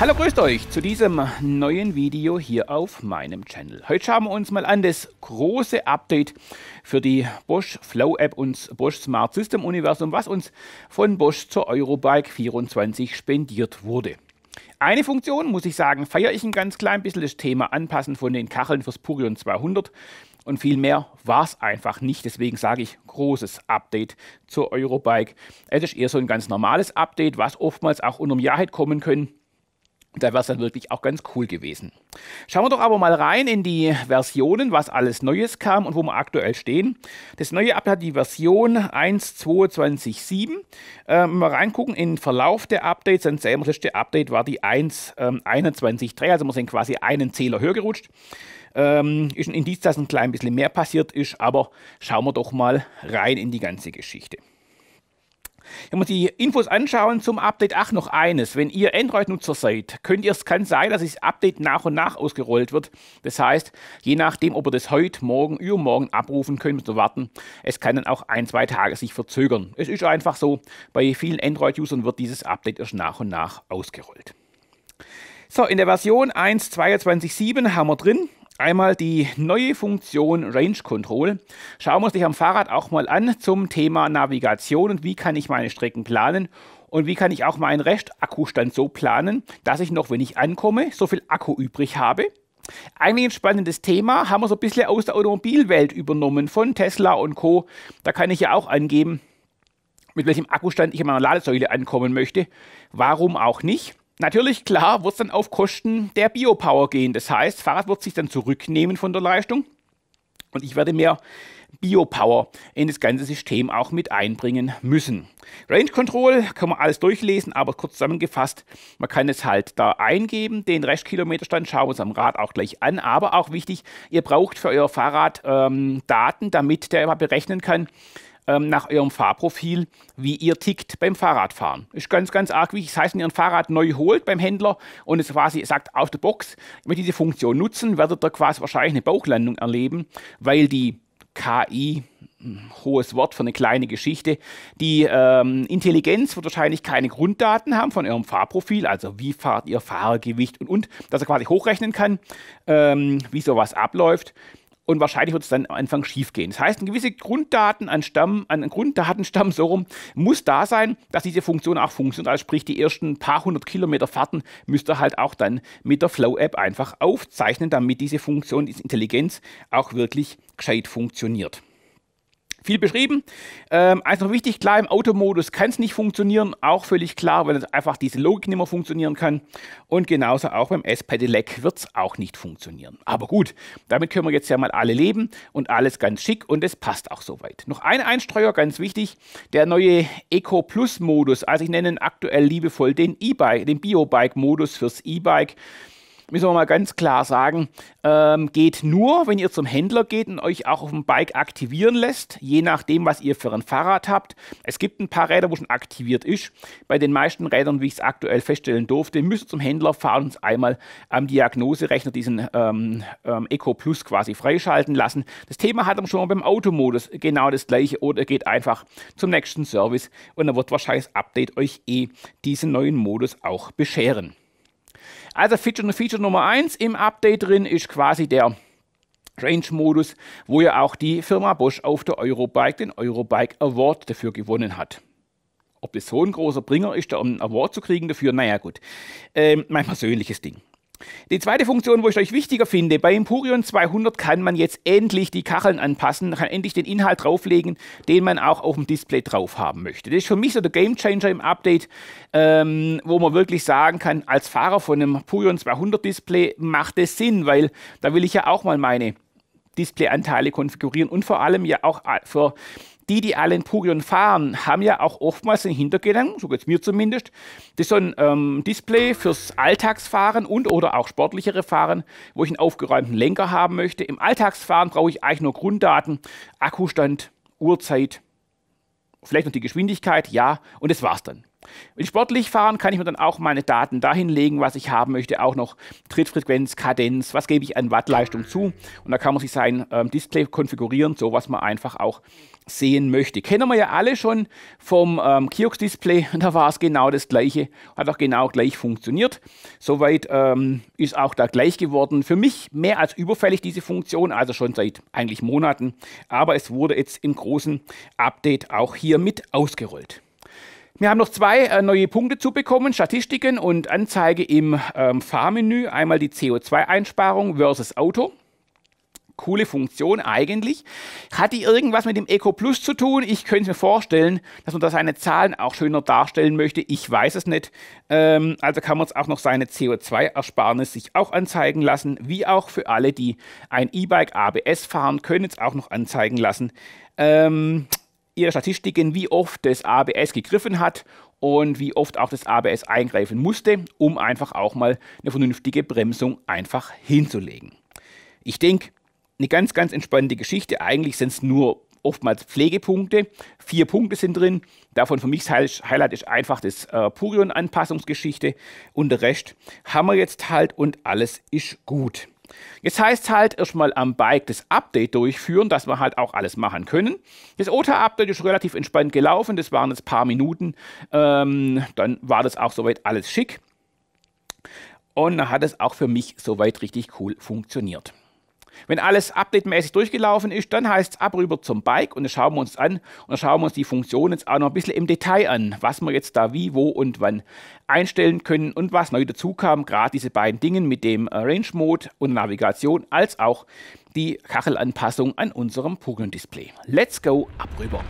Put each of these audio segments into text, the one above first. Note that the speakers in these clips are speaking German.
Hallo, grüßt euch zu diesem neuen Video hier auf meinem Channel. Heute schauen wir uns mal an das große Update für die Bosch Flow App und Bosch Smart System Universum, was uns von Bosch zur Eurobike 24 spendiert wurde. Eine Funktion, muss ich sagen, feiere ich ein ganz klein bisschen, das Thema Anpassen von den Kacheln fürs Purion 200 und viel mehr war es einfach nicht. Deswegen sage ich großes Update zur Eurobike. Es ist eher so ein ganz normales Update, was oftmals auch unterm dem Jahr hätte kommen können da wäre es dann wirklich auch ganz cool gewesen. Schauen wir doch aber mal rein in die Versionen, was alles Neues kam und wo wir aktuell stehen. Das neue Update hat die Version 1.22.7. Ähm, wir reingucken in den Verlauf der Updates. Dann sehen wir, das letzte Update war die 1.21.3, ähm, also wir sind quasi einen Zähler höher gerutscht. Ähm, ist ein Indiz, dass ein klein bisschen mehr passiert ist, aber schauen wir doch mal rein in die ganze Geschichte. Wenn wir die Infos anschauen zum Update, ach noch eines, wenn ihr Android-Nutzer seid, könnt ihr es kann sein, dass das Update nach und nach ausgerollt wird. Das heißt, je nachdem, ob ihr das heute, morgen, übermorgen abrufen könnt, müsst ihr warten. Es kann dann auch ein, zwei Tage sich verzögern. Es ist einfach so, bei vielen Android-Usern wird dieses Update erst nach und nach ausgerollt. So, in der Version 1.22.7 haben wir drin, Einmal die neue Funktion Range Control. Schauen wir uns dich am Fahrrad auch mal an zum Thema Navigation und wie kann ich meine Strecken planen und wie kann ich auch meinen Restakkustand so planen, dass ich noch, wenn ich ankomme, so viel Akku übrig habe. Eigentlich ein spannendes Thema, haben wir so ein bisschen aus der Automobilwelt übernommen von Tesla und Co. Da kann ich ja auch angeben, mit welchem Akkustand ich in meiner Ladesäule ankommen möchte. Warum auch nicht? Natürlich, klar, wird es dann auf Kosten der Biopower gehen. Das heißt, das Fahrrad wird sich dann zurücknehmen von der Leistung und ich werde mehr Biopower in das ganze System auch mit einbringen müssen. Range Control kann man alles durchlesen, aber kurz zusammengefasst, man kann es halt da eingeben. Den Restkilometerstand schauen wir uns am Rad auch gleich an, aber auch wichtig, ihr braucht für euer Fahrrad ähm, Daten, damit der immer berechnen kann, ähm, nach eurem Fahrprofil, wie ihr tickt beim Fahrradfahren. Ist ganz, ganz arg wichtig. Das heißt, wenn ihr ein Fahrrad neu holt beim Händler und es quasi sagt, aus der Box, mit diese Funktion nutzen, werdet ihr quasi wahrscheinlich eine Bauchlandung erleben, weil die KI, hm, hohes Wort für eine kleine Geschichte. Die ähm, Intelligenz wird wahrscheinlich keine Grunddaten haben von eurem Fahrprofil, also wie fahrt ihr Fahrgewicht und, und dass er quasi hochrechnen kann, ähm, wie sowas abläuft und wahrscheinlich wird es dann am Anfang schiefgehen. Das heißt, ein gewisse Grunddaten an Stamm, an Grunddatenstamm so rum muss da sein, dass diese Funktion auch funktioniert. Also sprich, die ersten paar hundert Kilometer Fahrten müsst ihr halt auch dann mit der Flow-App einfach aufzeichnen, damit diese Funktion, diese Intelligenz auch wirklich gescheit funktioniert viel beschrieben. Ähm, eins noch wichtig, klar, im Automodus kann es nicht funktionieren, auch völlig klar, weil es einfach diese Logik nicht mehr funktionieren kann. Und genauso auch beim S-Pedelec wird es auch nicht funktionieren. Aber gut, damit können wir jetzt ja mal alle leben und alles ganz schick und es passt auch soweit. Noch ein Einstreuer, ganz wichtig, der neue Eco Plus Modus, also ich nenne ihn aktuell liebevoll den E-Bike, den Biobike Modus fürs E-Bike müssen wir mal ganz klar sagen, ähm, geht nur, wenn ihr zum Händler geht und euch auch auf dem Bike aktivieren lässt, je nachdem, was ihr für ein Fahrrad habt. Es gibt ein paar Räder, wo schon aktiviert ist. Bei den meisten Rädern, wie ich es aktuell feststellen durfte, müsst ihr zum Händler fahren und einmal am Diagnoserechner diesen ähm, ähm, Eco Plus quasi freischalten lassen. Das Thema hat man schon mal beim Automodus genau das gleiche oder geht einfach zum nächsten Service und dann wird wahrscheinlich das Update euch eh diesen neuen Modus auch bescheren. Also Feature, Feature Nummer 1 im Update drin ist quasi der Range-Modus, wo ja auch die Firma Bosch auf der Eurobike den Eurobike Award dafür gewonnen hat. Ob das so ein großer Bringer ist, da um einen Award zu kriegen dafür, naja gut. Ähm, mein persönliches Ding. Die zweite Funktion, wo ich euch wichtiger finde, bei Impurion 200 kann man jetzt endlich die Kacheln anpassen, kann endlich den Inhalt drauflegen, den man auch auf dem Display drauf haben möchte. Das ist für mich so der Gamechanger im Update, ähm, wo man wirklich sagen kann, als Fahrer von einem Impurion 200 Display macht es Sinn, weil da will ich ja auch mal meine Displayanteile konfigurieren und vor allem ja auch äh, für die, die alle in Purion fahren, haben ja auch oftmals den Hintergedanken, so geht es mir zumindest, das ist so ein ähm, Display fürs Alltagsfahren und oder auch sportlichere Fahren, wo ich einen aufgeräumten Lenker haben möchte. Im Alltagsfahren brauche ich eigentlich nur Grunddaten, Akkustand, Uhrzeit, vielleicht noch die Geschwindigkeit, ja, und das war's dann. Wenn ich sportlich fahren, kann ich mir dann auch meine Daten dahin legen, was ich haben möchte, auch noch Trittfrequenz, Kadenz, was gebe ich an Wattleistung zu. Und da kann man sich sein ähm, Display konfigurieren, so was man einfach auch sehen möchte. Kennen wir ja alle schon vom ähm, Kiox-Display, da war es genau das gleiche, hat auch genau gleich funktioniert. Soweit ähm, ist auch da gleich geworden. Für mich mehr als überfällig diese Funktion, also schon seit eigentlich Monaten, aber es wurde jetzt im großen Update auch hier mit ausgerollt. Wir haben noch zwei äh, neue Punkte zu bekommen, Statistiken und Anzeige im ähm, Fahrmenü. Einmal die CO2-Einsparung versus Auto. Coole Funktion eigentlich. Hat die irgendwas mit dem Eco Plus zu tun? Ich könnte mir vorstellen, dass man da seine Zahlen auch schöner darstellen möchte. Ich weiß es nicht. Ähm, also kann man es auch noch seine CO2-Ersparnis sich auch anzeigen lassen, wie auch für alle, die ein E-Bike ABS fahren, können es auch noch anzeigen lassen. Ähm, ihre Statistiken, wie oft das ABS gegriffen hat und wie oft auch das ABS eingreifen musste, um einfach auch mal eine vernünftige Bremsung einfach hinzulegen. Ich denke, eine ganz, ganz entspannte Geschichte. Eigentlich sind es nur oftmals Pflegepunkte. Vier Punkte sind drin. Davon für mich das Highlight ist einfach das äh, Purion-Anpassungsgeschichte und der Rest haben wir jetzt halt und alles ist gut. Jetzt heißt es halt erstmal am Bike das Update durchführen, dass wir halt auch alles machen können. Das OTA-Update ist relativ entspannt gelaufen, das waren jetzt ein paar Minuten. Ähm, dann war das auch soweit alles schick. Und dann hat es auch für mich soweit richtig cool funktioniert. Wenn alles updatemäßig durchgelaufen ist, dann heißt es ab rüber zum Bike und dann schauen wir uns an und dann schauen wir uns die Funktion jetzt auch noch ein bisschen im Detail an, was wir jetzt da wie, wo und wann einstellen können und was neu dazu kam, gerade diese beiden Dinge mit dem äh, Range Mode und Navigation als auch die Kachelanpassung an unserem Pokémon Display. Let's go ab rüber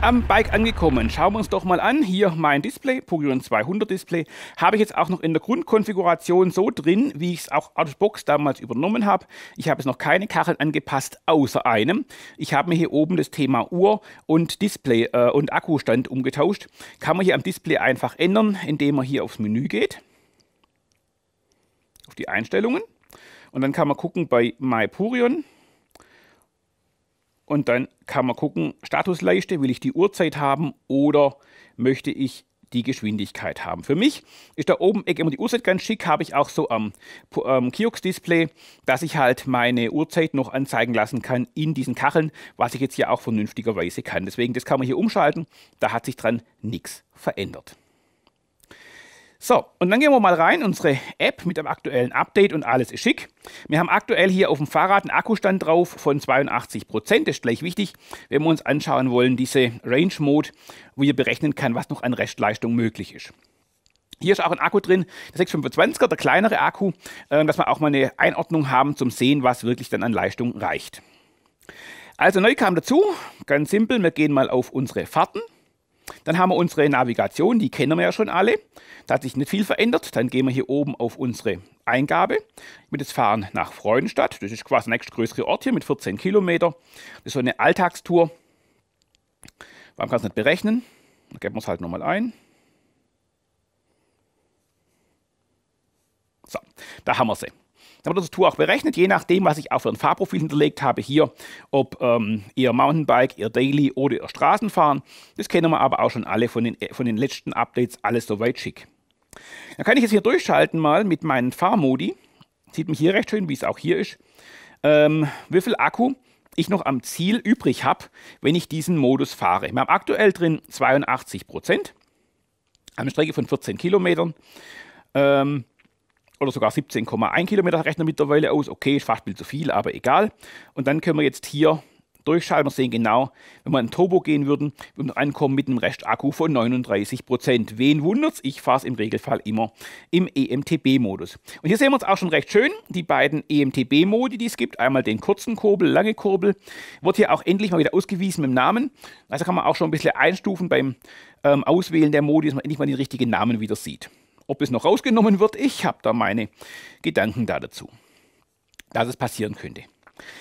am Bike angekommen. Schauen wir uns doch mal an. Hier mein Display, Pogion 200 Display. Habe ich jetzt auch noch in der Grundkonfiguration so drin, wie ich es auch aus Box damals übernommen habe. Ich habe es noch keine Kacheln angepasst, außer einem. Ich habe mir hier oben das Thema Uhr und Display äh, und Akkustand umgetauscht. Kann man hier am Display einfach ändern, indem man hier aufs Menü geht. Auf die Einstellungen. Und dann kann man gucken bei MyPurion. Und dann kann man gucken, Statusleiste, will ich die Uhrzeit haben oder möchte ich die Geschwindigkeit haben. Für mich ist da oben immer die Uhrzeit ganz schick, habe ich auch so am ähm, Kiox-Display, dass ich halt meine Uhrzeit noch anzeigen lassen kann in diesen Kacheln, was ich jetzt hier auch vernünftigerweise kann. Deswegen, das kann man hier umschalten, da hat sich dran nichts verändert. So, und dann gehen wir mal rein, unsere App mit dem aktuellen Update und alles ist schick. Wir haben aktuell hier auf dem Fahrrad einen Akkustand drauf von 82%. Prozent. Das ist gleich wichtig, wenn wir uns anschauen wollen, diese Range Mode, wo ihr berechnen kann, was noch an Restleistung möglich ist. Hier ist auch ein Akku drin, der 625er, der kleinere Akku, äh, dass wir auch mal eine Einordnung haben zum Sehen, was wirklich dann an Leistung reicht. Also neu kam dazu, ganz simpel, wir gehen mal auf unsere Fahrten. Dann haben wir unsere Navigation, die kennen wir ja schon alle. Da hat sich nicht viel verändert. Dann gehen wir hier oben auf unsere Eingabe. Ich würde jetzt fahren nach Freudenstadt. Das ist quasi der nächstgrößere Ort hier mit 14 Kilometer. Das ist so eine Alltagstour. Warum kann es nicht berechnen? Dann geben wir es halt nochmal ein. So, da haben wir sie. Dann wird das Tour auch berechnet, je nachdem, was ich auch für ein Fahrprofil hinterlegt habe hier, ob ähm, eher Mountainbike, ihr Daily oder ihr Straßenfahren. Das kennen wir aber auch schon alle von den, äh, von den letzten Updates, alles soweit schick. Dann kann ich jetzt hier durchschalten mal mit meinen Fahrmodi. Sieht man hier recht schön, wie es auch hier ist. Ähm, wie viel Akku ich noch am Ziel übrig habe, wenn ich diesen Modus fahre. Wir haben aktuell drin 82 Prozent, eine Strecke von 14 Kilometern. Ähm, oder sogar 17,1 Kilometer rechnen mittlerweile aus. Okay, ist fast viel zu viel, aber egal. Und dann können wir jetzt hier durchschalten und sehen genau, wenn wir in Turbo gehen würden, würden wir ankommen mit einem Restakku von 39%. Prozent. Wen wundert's? Ich fahre es im Regelfall immer im EMTB-Modus. Und hier sehen wir uns auch schon recht schön, die beiden EMTB-Modi, die es gibt. Einmal den kurzen Kurbel, lange Kurbel. Wird hier auch endlich mal wieder ausgewiesen mit dem Namen. Also kann man auch schon ein bisschen einstufen beim ähm, Auswählen der Modi, dass man endlich mal den richtigen Namen wieder sieht. Ob es noch rausgenommen wird, ich habe da meine Gedanken da dazu, dass es passieren könnte.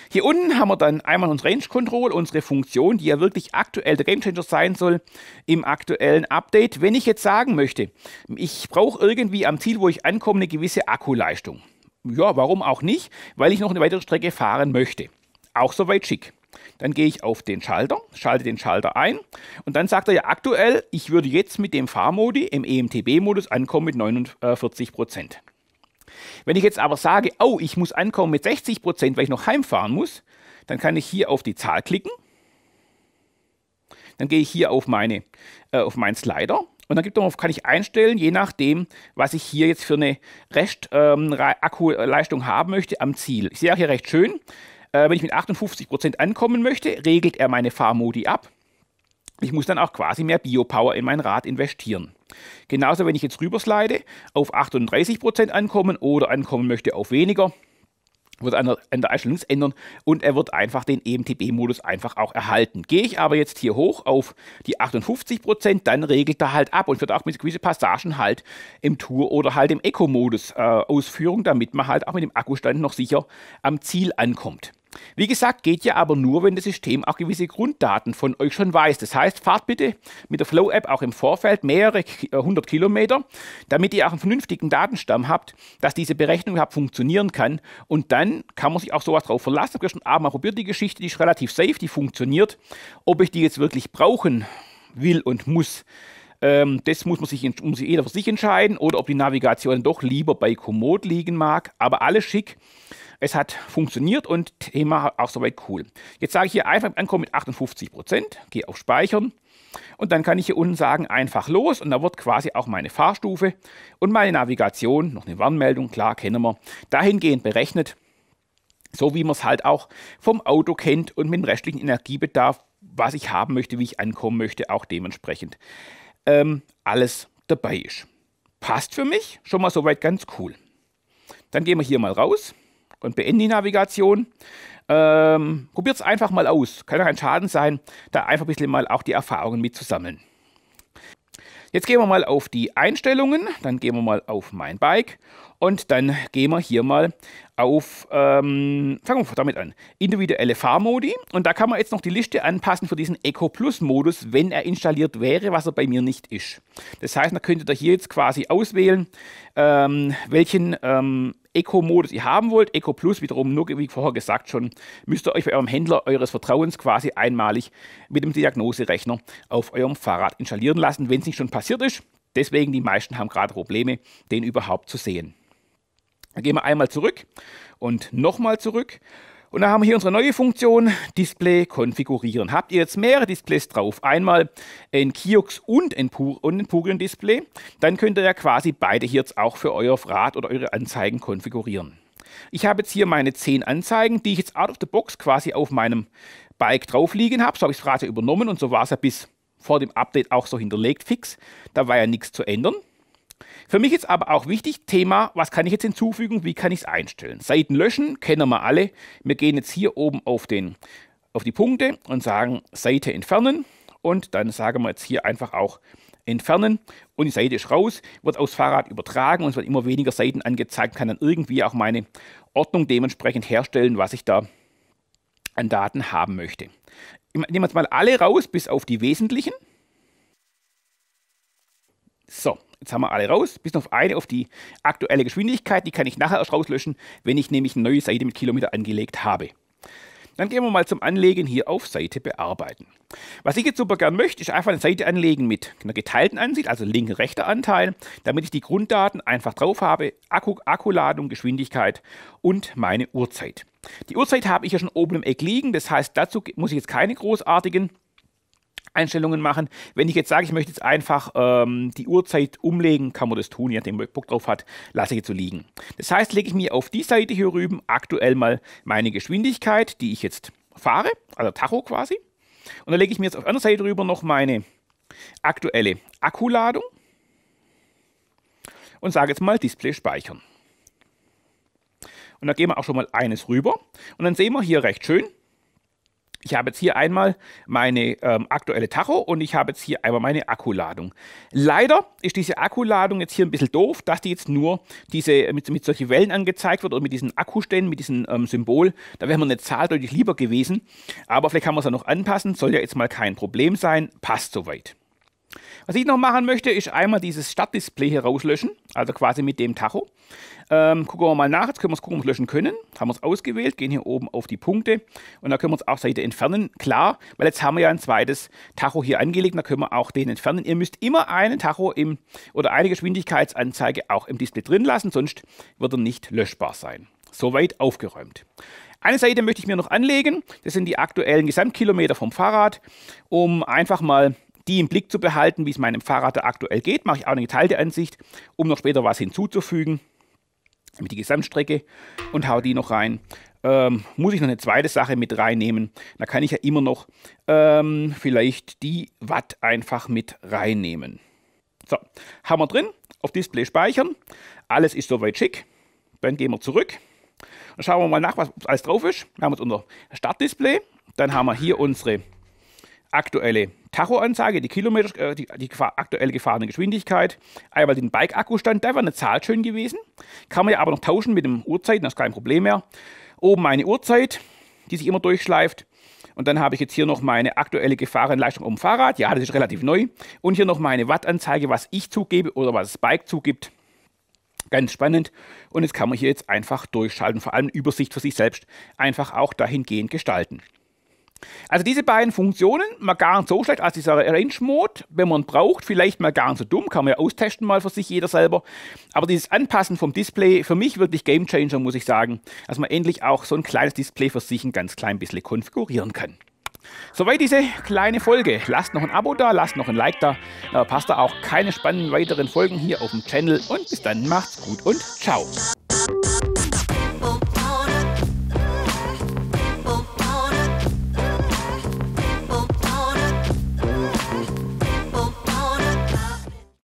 Hier unten haben wir dann einmal unser Range Control, unsere Funktion, die ja wirklich aktuell der Game Changer sein soll im aktuellen Update. Wenn ich jetzt sagen möchte, ich brauche irgendwie am Ziel, wo ich ankomme, eine gewisse Akkuleistung. Ja, warum auch nicht? Weil ich noch eine weitere Strecke fahren möchte. Auch soweit schick. Dann gehe ich auf den Schalter, schalte den Schalter ein und dann sagt er ja aktuell, ich würde jetzt mit dem Fahrmodi im EMTB-Modus ankommen mit 49 Prozent. Wenn ich jetzt aber sage, oh, ich muss ankommen mit 60 Prozent, weil ich noch heimfahren muss, dann kann ich hier auf die Zahl klicken. Dann gehe ich hier auf, meine, äh, auf meinen Slider und dann gibt darauf kann ich einstellen, je nachdem, was ich hier jetzt für eine Rest, ähm, Akkuleistung haben möchte am Ziel. Ich sehe auch hier recht schön, äh, wenn ich mit 58% ankommen möchte, regelt er meine Fahrmodi ab. Ich muss dann auch quasi mehr Biopower in mein Rad investieren. Genauso, wenn ich jetzt rüberslide, auf 38% ankommen oder ankommen möchte auf weniger, wird an der, an der Einstellung nichts ändern und er wird einfach den EMTB-Modus einfach auch erhalten. Gehe ich aber jetzt hier hoch auf die 58%, dann regelt er halt ab und wird auch mit gewissen Passagen halt im Tour- oder halt im Eco-Modus äh, Ausführung, damit man halt auch mit dem Akkustand noch sicher am Ziel ankommt. Wie gesagt, geht ja aber nur, wenn das System auch gewisse Grunddaten von euch schon weiß. Das heißt, fahrt bitte mit der Flow-App auch im Vorfeld mehrere äh, hundert Kilometer, damit ihr auch einen vernünftigen Datenstamm habt, dass diese Berechnung überhaupt funktionieren kann. Und dann kann man sich auch sowas drauf verlassen. Ich habe gestern Abend mal probiert, die Geschichte, die ist relativ safe, die funktioniert. Ob ich die jetzt wirklich brauchen will und muss, ähm, das muss man sich, muss jeder für sich entscheiden. Oder ob die Navigation doch lieber bei Komoot liegen mag. Aber alles schick. Es hat funktioniert und Thema auch soweit cool. Jetzt sage ich hier einfach ankommen mit 58 Prozent, gehe auf Speichern und dann kann ich hier unten sagen einfach los und da wird quasi auch meine Fahrstufe und meine Navigation, noch eine Warnmeldung, klar, kennen wir, dahingehend berechnet, so wie man es halt auch vom Auto kennt und mit dem restlichen Energiebedarf, was ich haben möchte, wie ich ankommen möchte, auch dementsprechend ähm, alles dabei ist. Passt für mich, schon mal soweit ganz cool. Dann gehen wir hier mal raus und beende die Navigation. Ähm, Probiert es einfach mal aus. Kann ja kein Schaden sein, da einfach ein bisschen mal auch die Erfahrungen mitzusammeln. Jetzt gehen wir mal auf die Einstellungen, dann gehen wir mal auf mein Bike und dann gehen wir hier mal auf, ähm, fangen wir damit an, individuelle Fahrmodi und da kann man jetzt noch die Liste anpassen für diesen Eco Plus Modus, wenn er installiert wäre, was er bei mir nicht ist. Das heißt, man könnte da hier jetzt quasi auswählen, ähm, welchen ähm, Eco-Modus ihr haben wollt. Eco Plus wiederum, nur wie vorher gesagt schon, müsst ihr euch bei eurem Händler eures Vertrauens quasi einmalig mit dem Diagnoserechner auf eurem Fahrrad installieren lassen, wenn es nicht schon passiert ist. Deswegen, die meisten haben gerade Probleme, den überhaupt zu sehen. Dann gehen wir einmal zurück und nochmal zurück. Und dann haben wir hier unsere neue Funktion, Display konfigurieren. Habt ihr jetzt mehrere Displays drauf, einmal ein Kiox und ein, Pur und ein Purion-Display, dann könnt ihr ja quasi beide hier jetzt auch für euer Rad oder eure Anzeigen konfigurieren. Ich habe jetzt hier meine 10 Anzeigen, die ich jetzt out of the box quasi auf meinem Bike drauf liegen habe. So habe ich das Rad ja übernommen und so war es ja bis vor dem Update auch so hinterlegt fix. Da war ja nichts zu ändern. Für mich ist aber auch wichtig, Thema, was kann ich jetzt hinzufügen, wie kann ich es einstellen? Seiten löschen, kennen wir alle. Wir gehen jetzt hier oben auf, den, auf die Punkte und sagen Seite entfernen und dann sagen wir jetzt hier einfach auch entfernen und die Seite ist raus, wird aufs Fahrrad übertragen und es wird immer weniger Seiten angezeigt, kann dann irgendwie auch meine Ordnung dementsprechend herstellen, was ich da an Daten haben möchte. Ich nehme jetzt mal alle raus, bis auf die wesentlichen. So, Jetzt haben wir alle raus, bis auf eine auf die aktuelle Geschwindigkeit. Die kann ich nachher erst rauslöschen, wenn ich nämlich eine neue Seite mit Kilometer angelegt habe. Dann gehen wir mal zum Anlegen hier auf Seite bearbeiten. Was ich jetzt super gern möchte, ist einfach eine Seite anlegen mit einer geteilten Ansicht, also linker, rechter Anteil, damit ich die Grunddaten einfach drauf habe, Akku, Akkuladung, Geschwindigkeit und meine Uhrzeit. Die Uhrzeit habe ich ja schon oben im Eck liegen, das heißt, dazu muss ich jetzt keine großartigen Einstellungen machen. Wenn ich jetzt sage, ich möchte jetzt einfach ähm, die Uhrzeit umlegen, kann man das tun, je nachdem, wo Bock drauf hat, lasse ich jetzt so liegen. Das heißt, lege ich mir auf die Seite hier rüben aktuell mal meine Geschwindigkeit, die ich jetzt fahre, also Tacho quasi. Und dann lege ich mir jetzt auf einer Seite rüber noch meine aktuelle Akkuladung und sage jetzt mal Display speichern. Und da gehen wir auch schon mal eines rüber. Und dann sehen wir hier recht schön, ich habe jetzt hier einmal meine ähm, aktuelle Tacho und ich habe jetzt hier einmal meine Akkuladung. Leider ist diese Akkuladung jetzt hier ein bisschen doof, dass die jetzt nur diese, mit, mit solchen Wellen angezeigt wird oder mit diesen Akkuständen, mit diesem ähm, Symbol. Da wäre mir eine Zahl deutlich lieber gewesen. Aber vielleicht kann man es ja noch anpassen. Soll ja jetzt mal kein Problem sein. Passt soweit. Was ich noch machen möchte, ist einmal dieses Stadtdisplay hier rauslöschen, also quasi mit dem Tacho. Ähm, gucken wir mal nach, jetzt können wir es gucken, ob wir es löschen können. Jetzt haben wir es ausgewählt, gehen hier oben auf die Punkte und dann können wir es auch Seite entfernen. Klar, weil jetzt haben wir ja ein zweites Tacho hier angelegt, da können wir auch den entfernen. Ihr müsst immer einen Tacho im, oder eine Geschwindigkeitsanzeige auch im Display drin lassen, sonst wird er nicht löschbar sein. Soweit aufgeräumt. Eine Seite möchte ich mir noch anlegen, das sind die aktuellen Gesamtkilometer vom Fahrrad, um einfach mal die im Blick zu behalten, wie es meinem Fahrrad aktuell geht. Mache ich auch eine geteilte Ansicht, um noch später was hinzuzufügen mit die Gesamtstrecke und hau die noch rein. Ähm, muss ich noch eine zweite Sache mit reinnehmen? Da kann ich ja immer noch ähm, vielleicht die Watt einfach mit reinnehmen. So, haben wir drin, auf Display speichern. Alles ist soweit schick. Dann gehen wir zurück. Dann schauen wir mal nach, was alles drauf ist. Wir haben jetzt unser Startdisplay. Dann haben wir hier unsere aktuelle Tachoanzeige, die, Kilometer, äh, die, die aktuell gefahrene Geschwindigkeit, einmal den Bike-Akkustand, da wäre eine Zahl schön gewesen. Kann man ja aber noch tauschen mit dem Uhrzeiten, das ist kein Problem mehr. Oben meine Uhrzeit, die sich immer durchschleift. Und dann habe ich jetzt hier noch meine aktuelle Gefahrenleistung um Fahrrad. Ja, das ist relativ neu. Und hier noch meine Wattanzeige, was ich zugebe oder was das Bike zugibt. Ganz spannend. Und jetzt kann man hier jetzt einfach durchschalten, vor allem Übersicht für sich selbst einfach auch dahingehend gestalten. Also diese beiden Funktionen, mal gar nicht so schlecht als dieser Range Mode, wenn man braucht, vielleicht mal gar nicht so dumm, kann man ja austesten mal für sich jeder selber. Aber dieses Anpassen vom Display, für mich wirklich Game Changer, muss ich sagen, dass man endlich auch so ein kleines Display für sich ein ganz klein bisschen konfigurieren kann. Soweit diese kleine Folge. Lasst noch ein Abo da, lasst noch ein Like da. Dann verpasst ihr auch keine spannenden weiteren Folgen hier auf dem Channel. Und bis dann, macht's gut und ciao.